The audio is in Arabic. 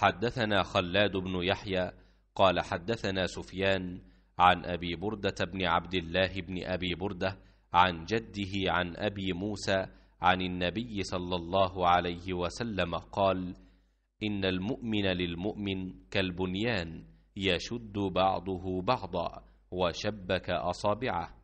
حدثنا خلاد بن يحيى قال حدثنا سفيان عن أبي بردة بن عبد الله بن أبي بردة عن جده عن أبي موسى عن النبي صلى الله عليه وسلم قال إن المؤمن للمؤمن كالبنيان يشد بعضه بعضا وشبك أصابعه